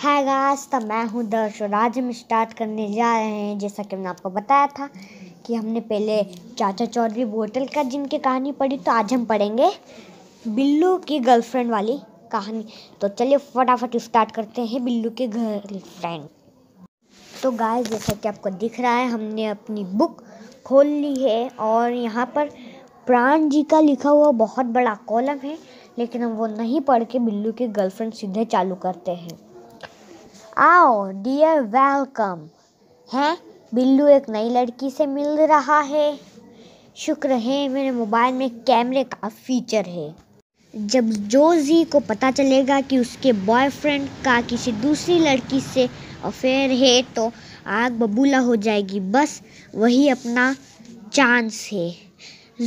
है गाइस तो मैं हूँ दर्श और आज हम स्टार्ट करने जा रहे हैं जैसा कि मैंने आपको बताया था कि हमने पहले चाचा चौधरी बोटल का जिनकी कहानी पढ़ी तो आज हम पढ़ेंगे बिल्लू की गर्लफ्रेंड वाली कहानी तो चलिए फटाफट स्टार्ट करते हैं बिल्लू की गर्लफ्रेंड तो गाय जैसा कि आपको दिख रहा है हमने अपनी बुक खोल ली है और यहाँ पर प्राण जी का लिखा हुआ बहुत बड़ा कॉलम है लेकिन हम वो नहीं पढ़ के बिल्लू की गर्लफ्रेंड सीधे चालू करते हैं आओ डियर वेलकम हैं बिल्लू एक नई लड़की से मिल रहा है शुक्र है मेरे मोबाइल में कैमरे का फीचर है जब जोजी को पता चलेगा कि उसके बॉयफ्रेंड का किसी दूसरी लड़की से अफेयर है तो आग बबूला हो जाएगी बस वही अपना चांस है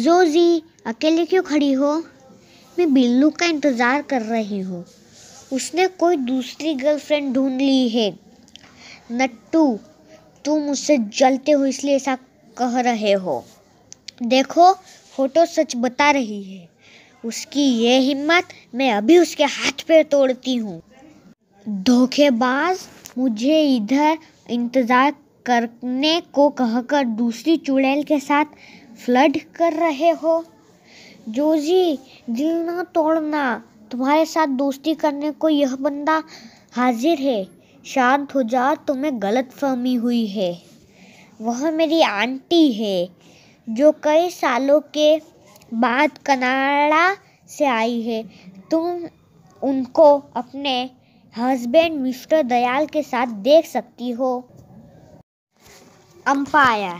जोजी अकेले क्यों खड़ी हो मैं बिल्लू का इंतज़ार कर रही हूँ उसने कोई दूसरी गर्लफ्रेंड ढूंढ ली है नट्टू तुम मुझसे जलते हो इसलिए ऐसा कह रहे हो देखो फोटो सच बता रही है उसकी ये हिम्मत मैं अभी उसके हाथ पे तोड़ती हूँ धोखेबाज मुझे इधर इंतज़ार करने को कहकर दूसरी चुड़ैल के साथ फ्लड कर रहे हो जोजी दिल ना तोड़ना तुम्हारे साथ दोस्ती करने को यह बंदा हाजिर है शांत हो जाओ तुम्हें गलत फहमी हुई है वह मेरी आंटी है जो कई सालों के बाद कनाडा से आई है तुम उनको अपने हस्बैंड मिस्टर दयाल के साथ देख सकती हो अंपायर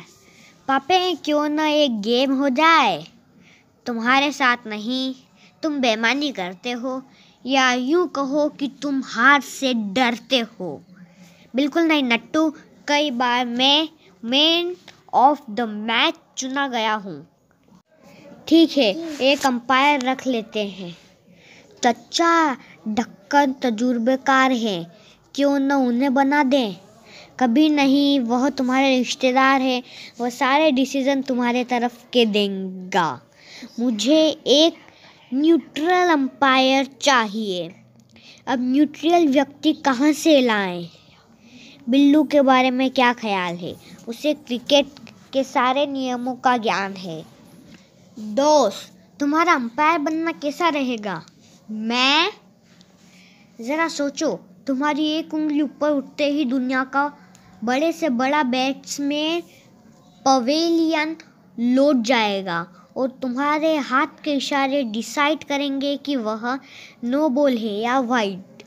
पापे क्यों ना एक गेम हो जाए तुम्हारे साथ नहीं तुम बेमानी करते हो या यूँ कहो कि तुम हार से डरते हो बिल्कुल नहीं नट्टू कई बार मैं मैन ऑफ द मैच चुना गया हूँ ठीक है एक अंपायर रख लेते हैं चचा ढक्कन तजुर्बेकार है क्यों न उन्हें बना दें कभी नहीं वह तुम्हारे रिश्तेदार है वह सारे डिसीज़न तुम्हारे तरफ के देंगा मुझे एक न्यूट्रल अंपायर चाहिए अब न्यूट्रल व्यक्ति कहाँ से लाएं बिल्लू के बारे में क्या ख्याल है उसे क्रिकेट के सारे नियमों का ज्ञान है दोस्त तुम्हारा अंपायर बनना कैसा रहेगा मैं ज़रा सोचो तुम्हारी एक उंगली ऊपर उठते ही दुनिया का बड़े से बड़ा बैट्समैन पवेलियन लौट जाएगा और तुम्हारे हाथ के इशारे डिसाइड करेंगे कि वह नो बॉल है या वाइड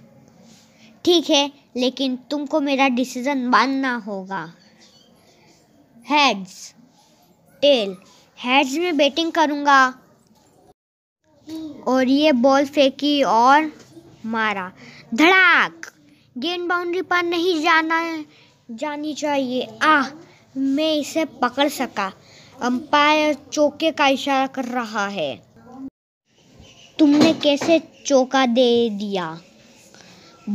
ठीक है लेकिन तुमको मेरा डिसीज़न मानना होगा हेड्स टेल हेड्स में बैटिंग करूँगा और ये बॉल फेंकी और मारा धड़ाक गेंद बाउंड्री पर नहीं जाना जानी चाहिए आ मैं इसे पकड़ सका अंपायर चौके का इशारा कर रहा है तुमने कैसे चौका दे दिया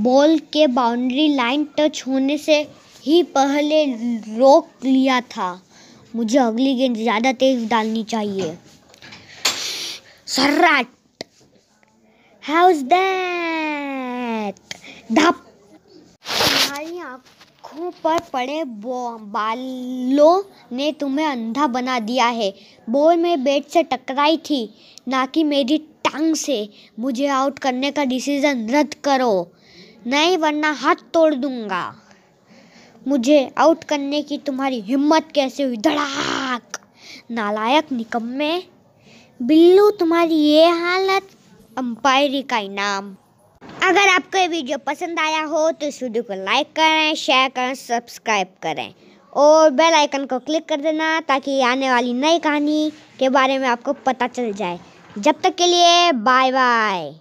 बॉल के बाउंड्री लाइन टच होने से ही पहले रोक लिया था मुझे अगली गेंद ज़्यादा तेज डालनी चाहिए सर्राट हाउस दैट धप हमारी आँख आँखों पर पड़े बालों ने तुम्हें अंधा बना दिया है बॉल में बैट से टकराई थी ना कि मेरी टांग से मुझे आउट करने का डिसीज़न रद्द करो नहीं वरना हाथ तोड़ दूंगा मुझे आउट करने की तुम्हारी हिम्मत कैसे हुई धड़ाक नालायक निकम्मे बिल्लू तुम्हारी ये हालत अंपायरी का इनाम अगर आपको ये वीडियो पसंद आया हो तो इस वीडियो को लाइक करें शेयर करें सब्सक्राइब करें और बेल आइकन को क्लिक कर देना ताकि आने वाली नई कहानी के बारे में आपको पता चल जाए जब तक के लिए बाय बाय